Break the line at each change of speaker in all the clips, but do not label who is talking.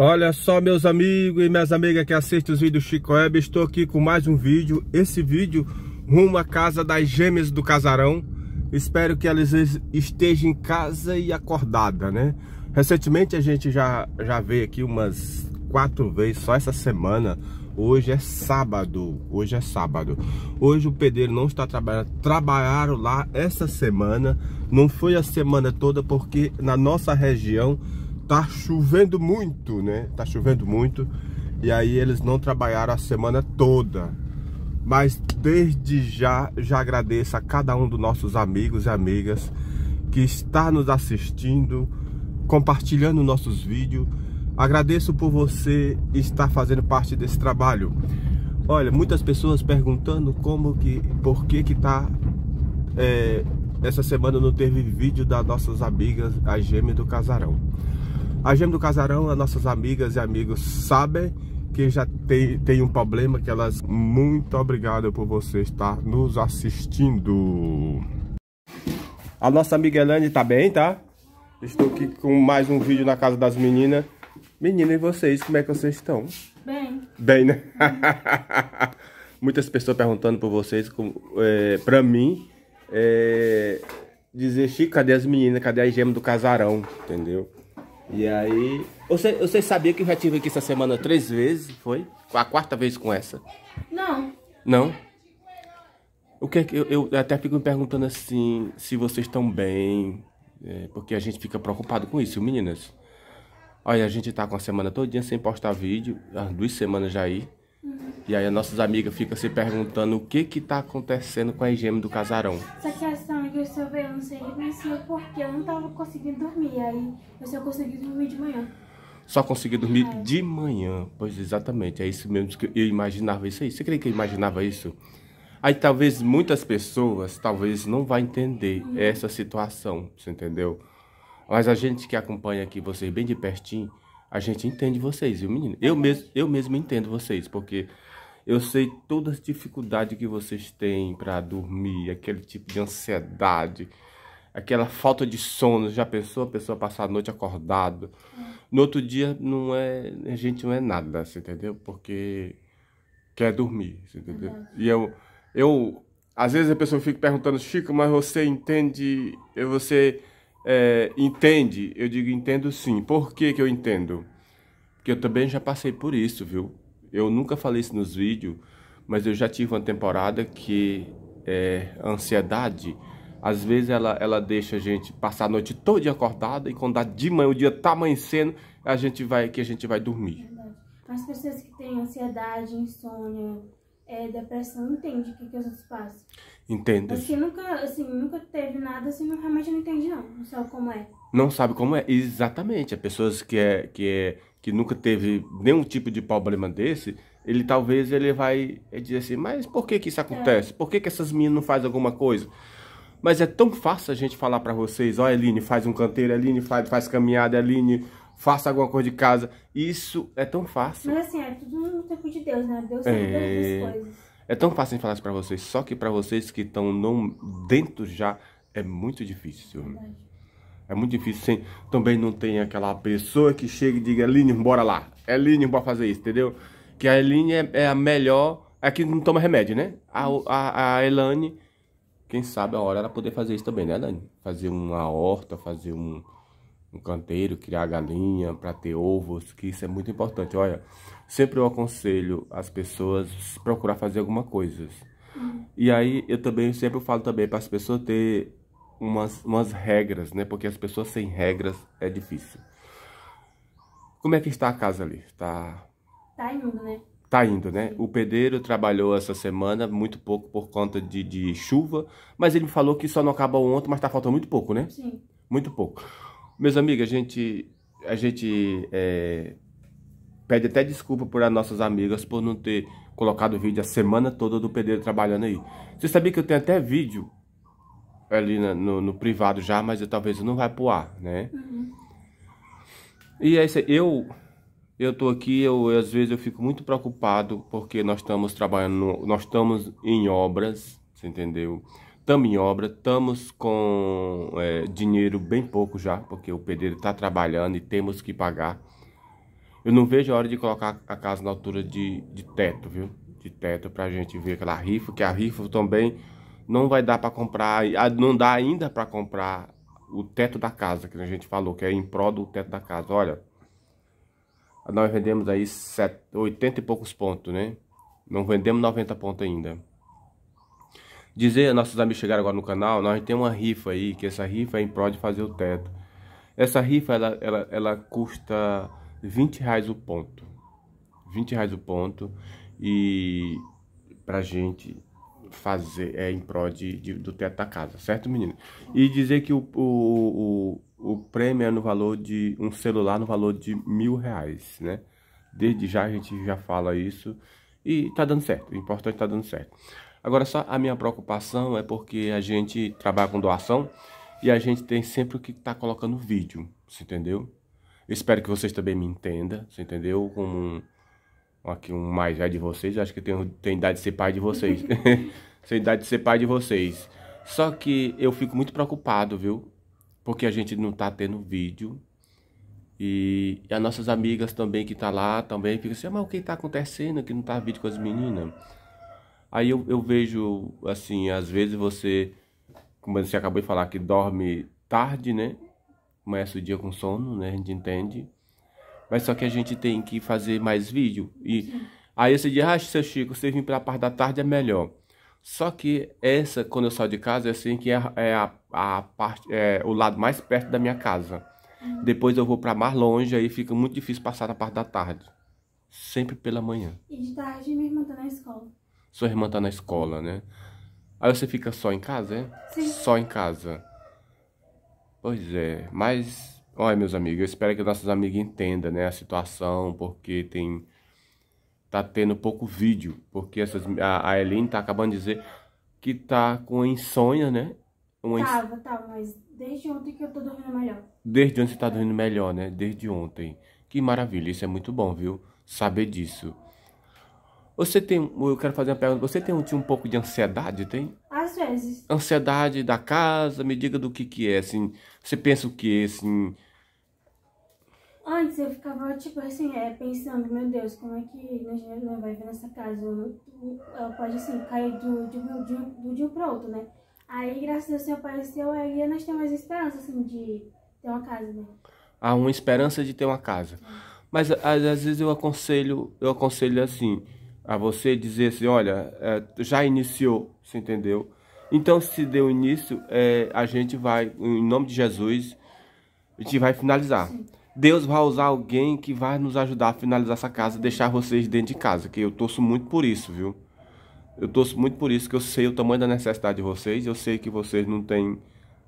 Olha só meus amigos e minhas amigas que assistem os vídeos Chico Web Estou aqui com mais um vídeo Esse vídeo rumo à casa das gêmeas do casarão Espero que elas estejam em casa e acordada, né? Recentemente a gente já, já veio aqui umas quatro vezes só essa semana Hoje é sábado, hoje é sábado Hoje o pedreiro não está trabalhando Trabalharam lá essa semana Não foi a semana toda porque na nossa região tá chovendo muito, né? Tá chovendo muito. E aí eles não trabalharam a semana toda. Mas desde já, já agradeço a cada um dos nossos amigos e amigas que está nos assistindo, compartilhando nossos vídeos. Agradeço por você estar fazendo parte desse trabalho. Olha, muitas pessoas perguntando como que, por que que tá é, essa semana não teve vídeo das nossas amigas, as gêmeas do casarão. A Gêmea do Casarão, as nossas amigas e amigos sabem que já tem, tem um problema que elas... Muito obrigado por você estar nos assistindo. A nossa amiga Elane tá bem, tá? Estou aqui com mais um vídeo na casa das meninas. Menina, e vocês, como é que vocês estão? Bem. Bem, né? Bem. Muitas pessoas perguntando por vocês, é, pra mim, é, dizer, Chico, cadê as meninas? Cadê a gema do casarão? Entendeu? E aí. Você, você sabia que eu já tive aqui essa semana três vezes, foi? A quarta vez com essa? Não. Não? O que é eu, eu até fico me perguntando assim, se vocês estão bem, é, porque a gente fica preocupado com isso, meninas. Olha, a gente tá com a semana todinha sem postar vídeo, há duas semanas já aí. E aí as nossas amigas ficam se perguntando o que que tá acontecendo com a higiene do casarão.
questão que eu amigas eu eu não sei nem é porque eu não tava conseguindo dormir. Aí eu só consegui dormir de manhã.
Só consegui dormir é. de manhã. Pois exatamente, é isso mesmo que eu imaginava isso aí. Você crê que eu imaginava isso? Aí talvez muitas pessoas talvez não vão entender uhum. essa situação, você entendeu? Mas a gente que acompanha aqui vocês bem de pertinho a gente entende vocês, viu, menino? É eu mesmo, eu mesmo entendo vocês, porque eu sei todas as dificuldades que vocês têm para dormir, aquele tipo de ansiedade, aquela falta de sono. Já pensou a pessoa passar a noite acordado? É. No outro dia não é, a gente não é nada, você entendeu? Porque quer dormir, você entendeu? E eu eu às vezes a pessoa fica perguntando, Chico, mas você entende, você é, entende? Eu digo, entendo sim. Por que, que eu entendo? Porque eu também já passei por isso, viu? Eu nunca falei isso nos vídeos, mas eu já tive uma temporada que é, a ansiedade, às vezes ela, ela deixa a gente passar a noite toda acordada e quando dá de manhã, o dia tá amanhecendo, a gente vai, que a gente vai dormir.
As pessoas que têm ansiedade, insônia, é, depressão entende o que, que os outros passam. Entende. Mas nunca, assim, nunca teve nada, assim, não, realmente não entende não, não sabe como é.
Não sabe como é, exatamente. As pessoas que, é, que, é, que nunca teve nenhum tipo de problema desse, ele talvez ele vai é dizer assim, mas por que que isso acontece? É. Por que que essas meninas não fazem alguma coisa? Mas é tão fácil a gente falar para vocês, ó, oh, Eline, faz um canteiro, Eline, faz, faz caminhada, Eline, faça alguma coisa de casa. Isso é tão fácil. Mas
assim, é tudo tempo de Deus, né? Deus tá sabe é... todas as coisas.
É tão fácil falar isso para vocês, só que para vocês que estão dentro já é muito difícil. É muito difícil. também não tem aquela pessoa que chega e diga, Eline, bora lá. Eline, bora fazer isso, entendeu? Que a Eline é, é a melhor. É que não toma remédio, né? A, a, a Elane, quem sabe a hora ela poder fazer isso também, né, Elane? Fazer uma horta, fazer um no canteiro, criar galinha para ter ovos, que isso é muito importante. Olha, sempre eu aconselho as pessoas procurar fazer alguma coisa. E aí eu também sempre falo também para as pessoas ter umas, umas regras, né? Porque as pessoas sem regras é difícil. Como é que está a casa ali? Tá
Tá indo, né?
Tá indo, né? O pedreiro trabalhou essa semana muito pouco por conta de, de chuva, mas ele me falou que só não acabou ontem, mas tá faltando muito pouco, né? Sim. Muito pouco. Meus amigos, a gente, a gente é, pede até desculpa por as nossas amigas por não ter colocado o vídeo a semana toda do pedreiro trabalhando aí. Você sabia que eu tenho até vídeo ali na, no, no, privado já, mas eu, talvez não vai pro ar, né? Uhum. E é isso aí, eu, eu tô aqui, eu, às vezes eu fico muito preocupado porque nós estamos trabalhando, nós estamos em obras, você entendeu? Estamos em obra, estamos com é, dinheiro bem pouco já, porque o pedreiro está trabalhando e temos que pagar. Eu não vejo a hora de colocar a casa na altura de, de teto, viu? De teto para a gente ver aquela rifa, que a rifa também não vai dar para comprar, não dá ainda para comprar o teto da casa, que a gente falou, que é em pró do teto da casa. Olha, nós vendemos aí set, 80 e poucos pontos, né? Não vendemos 90 pontos ainda. Dizer a nossos amigos chegaram agora no canal, nós temos uma rifa aí, que essa rifa é em prol de fazer o teto. Essa rifa, ela, ela, ela custa 20 reais o ponto. 20 reais o ponto e pra gente fazer, é em prol de, de do teto da casa, certo menino? E dizer que o, o, o, o prêmio é no valor de, um celular no valor de mil reais, né? Desde já a gente já fala isso e tá dando certo, o importante tá dando certo. Agora, só a minha preocupação é porque a gente trabalha com doação e a gente tem sempre o que estar tá colocando vídeo, você entendeu? Espero que vocês também me entendam, você entendeu? Como um, aqui um mais velho de vocês, acho que tenho tem idade de ser pai de vocês. tem idade de ser pai de vocês. Só que eu fico muito preocupado, viu? Porque a gente não tá tendo vídeo. E, e as nossas amigas também que tá lá também ficam assim, ah, mas o que tá acontecendo que não tá vídeo com as meninas? Aí eu, eu vejo, assim, às vezes você, como você acabou de falar, que dorme tarde, né? Começa o dia com sono, né? A gente entende. Mas só que a gente tem que fazer mais vídeo. E aí você diz, ah, seu Chico, você vir pela parte da tarde é melhor. Só que essa, quando eu saio de casa, é assim que é, é a, a, parte, é o lado mais perto da minha casa. Uhum. Depois eu vou para mais longe, aí fica muito difícil passar na parte da tarde. Sempre pela manhã.
E de tarde minha irmã tá na escola
sua irmã tá na escola, né? Aí você fica só em casa, é? Sim. Só em casa. Pois é, mas olha, meus amigos, eu espero que nossas amigas entendam, né, a situação, porque tem tá tendo pouco vídeo, porque essas a, a Eline tá acabando de dizer que tá com insônia, né? Uma ins... Tava,
tava, mas desde ontem que eu tô dormindo melhor.
Desde ontem você tá dormindo melhor, né? Desde ontem. Que maravilha, isso é muito bom, viu? Saber disso. Você tem. Eu quero fazer uma pergunta. Você tem um, um pouco de ansiedade, tem?
Às vezes.
Ansiedade da casa, me diga do que que é, assim. Você pensa o que, assim.
Antes eu ficava, tipo assim, é, pensando, meu Deus, como é que nós não vai ver nessa casa? Ela pode, assim, cair do, de, um, de, para de um outro, né? Aí, graças a Deus, apareceu, aí nós temos esperança, assim, de ter uma casa, né?
Há uma esperança de ter uma casa. É. Mas, às, às vezes, eu aconselho, eu aconselho assim, a você dizer assim, olha, eh, já iniciou, você entendeu? Então, se deu início, é, a gente vai, em nome de Jesus, a gente vai finalizar. Deus vai usar alguém que vai nos ajudar a finalizar essa casa, deixar vocês dentro de casa, que eu torço muito por isso, viu? Eu torço muito por isso, que eu sei o tamanho da necessidade de vocês, eu sei que vocês não têm,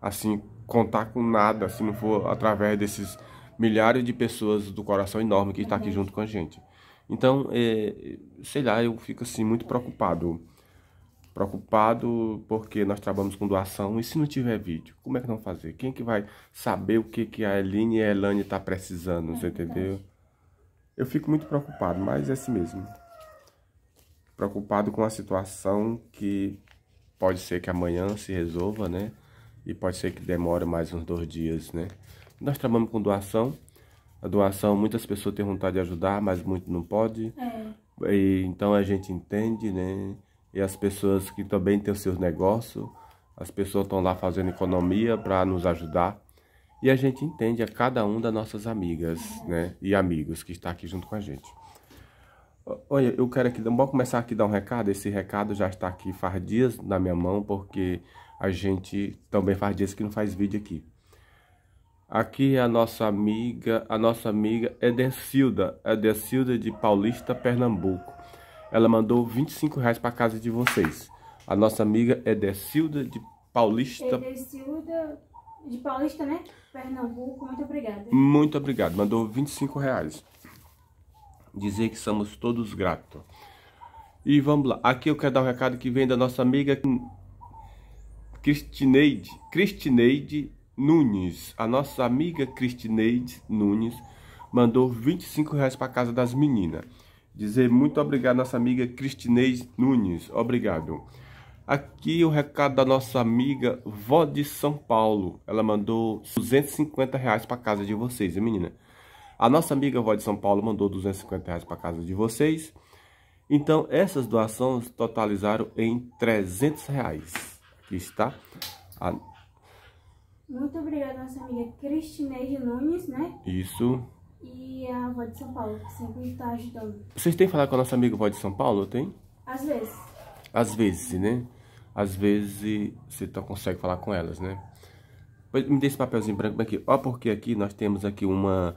assim, contar com nada, se não for através desses milhares de pessoas do coração enorme que está aqui uhum. junto com a gente. Então, é, sei lá, eu fico assim muito preocupado. Preocupado porque nós trabalhamos com doação e se não tiver vídeo, como é que não fazer? Quem é que vai saber o que, que a Eline e a Elane tá precisando, você é entendeu? Eu fico muito preocupado, mas é assim mesmo. Preocupado com a situação que pode ser que amanhã se resolva, né? E pode ser que demore mais uns dois dias, né? Nós trabalhamos com doação. A doação, muitas pessoas têm vontade de ajudar, mas muito não pode. É. E, então a gente entende, né? E as pessoas que também têm os seus negócios, as pessoas estão lá fazendo economia para nos ajudar. E a gente entende a cada um das nossas amigas, né? E amigos que está aqui junto com a gente. Olha, eu quero aqui, vamos começar aqui a dar um recado. Esse recado já está aqui faz dias na minha mão, porque a gente também faz dias que não faz vídeo aqui. Aqui a nossa amiga, a nossa amiga Edencilda, Edencilda de Paulista, Pernambuco. Ela mandou 25 reais para casa de vocês. A nossa amiga Edencilda de Paulista.
Edencilda de Paulista, né? Pernambuco, muito obrigada.
Muito obrigado, mandou 25 reais. Dizer que somos todos gratos. E vamos lá, aqui eu quero dar um recado que vem da nossa amiga Cristineide, Cristineide Nunes, a nossa amiga Cristineide Nunes, mandou 25 reais para casa das meninas. Dizer muito obrigado, nossa amiga Cristineide Nunes. Obrigado. Aqui o recado da nossa amiga Vó de São Paulo. Ela mandou 250 reais para casa de vocês, hein, menina? A nossa amiga Vó de São Paulo mandou 250 reais para casa de vocês. Então, essas doações totalizaram em 300 reais. Aqui está a
muito obrigada, nossa amiga Cristineide Nunes, né? Isso. E a avó de São Paulo, que sempre está ajudando.
Vocês têm que falar com a nossa amiga avó de São Paulo, tem? Às vezes. Às vezes, né? Às vezes você tá, consegue falar com elas, né? Me dê esse papelzinho branco aqui. Ó, porque aqui nós temos aqui uma...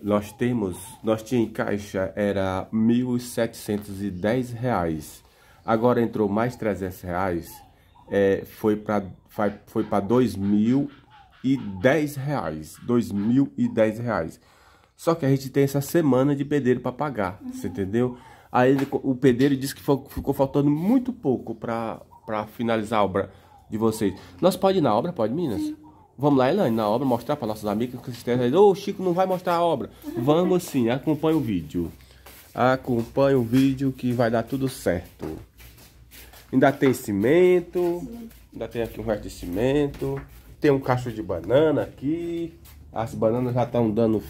Nós temos... Nós tinha em caixa, era R$ 1.710. Agora entrou mais R$ 300 reais é, foi para foi para dois mil e dez reais, dois mil e dez reais. Só que a gente tem essa semana de pedreiro para pagar, uhum. você entendeu? Aí ele, o pedreiro disse que foi, ficou faltando muito pouco para para finalizar a obra de vocês. Nós pode ir na obra, pode Minas? Sim. Vamos lá, Elaine, na obra, mostrar para nossos amigos que vocês têm. Ô, oh, Chico não vai mostrar a obra. Uhum. Vamos sim, acompanha o vídeo. Acompanha o vídeo que vai dar tudo certo. Ainda tem cimento. Ainda tem aqui um resto de cimento. Tem um cacho de banana aqui. As bananas já estão dando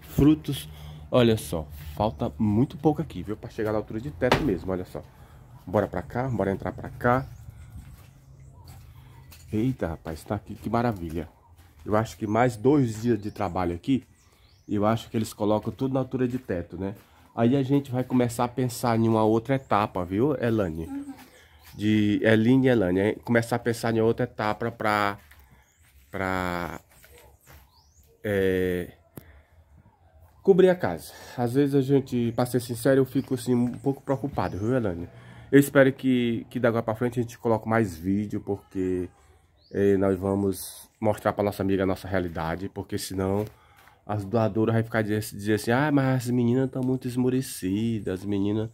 frutos. Olha só, falta muito pouco aqui, viu? Para chegar na altura de teto mesmo, olha só. Bora para cá, bora entrar para cá. Eita, rapaz, tá aqui, que maravilha. Eu acho que mais dois dias de trabalho aqui, eu acho que eles colocam tudo na altura de teto, né? Aí a gente vai começar a pensar em uma outra etapa, viu, Elane? Uhum de Eline e Elane. Começar a pensar em outra etapa para para é, cobrir a casa. Às vezes a gente, para ser sincero, eu fico assim um pouco preocupado, viu, Elane? Eu espero que, que daqui para frente a gente coloque mais vídeo, porque é, nós vamos mostrar para nossa amiga a nossa realidade, porque senão as doadoras vai ficar dizendo assim, ah, mas as meninas estão muito esmorecidas, as meninas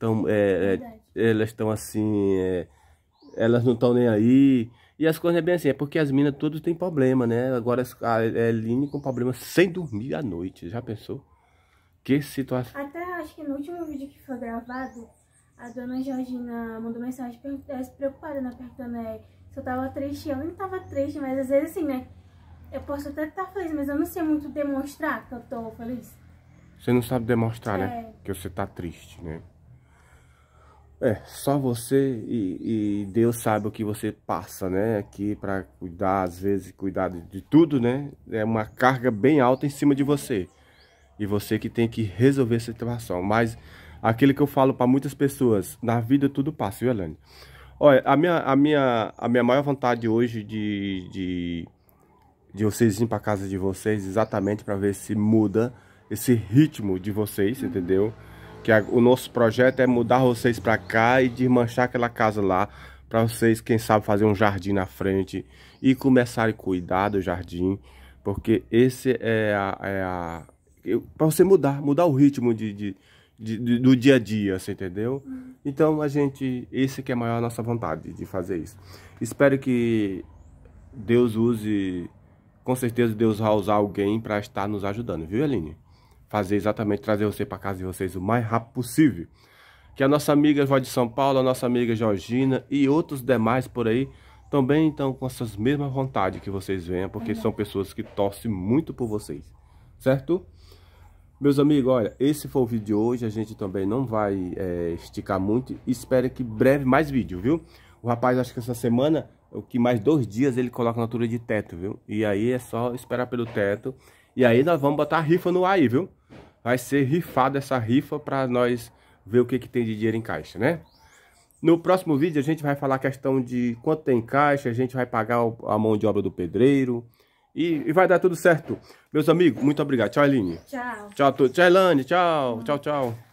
tão, é, é, elas estão assim, é, elas não estão nem aí. E as coisas é bem assim, é porque as minas todas têm problema, né? Agora a Eline com problema sem dormir à noite, já pensou? Que situação.
Até acho que no último vídeo que foi gravado, a dona Georgina mandou mensagem é, preocupada, né? Perguntando é, se eu tava triste. Eu não tava triste, mas às vezes assim, né? Eu posso até estar feliz, mas eu não sei muito demonstrar que eu tô feliz.
Você não sabe demonstrar, né? é... né? Que você tá triste, né? É, só você e, e, Deus sabe o que você passa, né? Aqui para cuidar, às vezes, cuidar de tudo, né? É uma carga bem alta em cima de você. E você que tem que resolver essa situação. Mas aquilo que eu falo para muitas pessoas, na vida tudo passa, viu, Elane? Olha, a minha, a minha, a minha maior vontade hoje de, de, de vocês ir para casa de vocês, exatamente para ver se muda esse ritmo de vocês, uhum. entendeu? Que a, o nosso projeto é mudar vocês para cá e desmanchar aquela casa lá. Para vocês, quem sabe, fazer um jardim na frente e começarem a cuidar do jardim. Porque esse é a. É a para você mudar, mudar o ritmo de, de, de, de, do dia a dia, você entendeu? Uhum. Então a gente. Esse que é a maior nossa vontade de fazer isso. Espero que Deus use. Com certeza Deus vai usar alguém para estar nos ajudando, viu, Eline? fazer exatamente trazer você para casa de vocês o mais rápido possível. Que a nossa amiga Vó de São Paulo, a nossa amiga Georgina e outros demais por aí também estão com essas mesmas vontades que vocês venham, porque são pessoas que torcem muito por vocês, certo? Meus amigos, olha, esse foi o vídeo de hoje, a gente também não vai é, esticar muito, espero que breve mais vídeo, viu? O rapaz, acho que essa semana, o que mais dois dias ele coloca na altura de teto, viu? E aí é só esperar pelo teto e aí nós vamos botar a rifa no ar aí, viu? Vai ser rifada essa rifa para nós ver o que, que tem de dinheiro em caixa, né? No próximo vídeo a gente vai falar a questão de quanto tem em caixa, a gente vai pagar a mão de obra do pedreiro e, e vai dar tudo certo. Meus amigos, muito obrigado. Tchau, Eline. Tchau. Tchau, tchau, Elane. Tchau, tchau, tchau.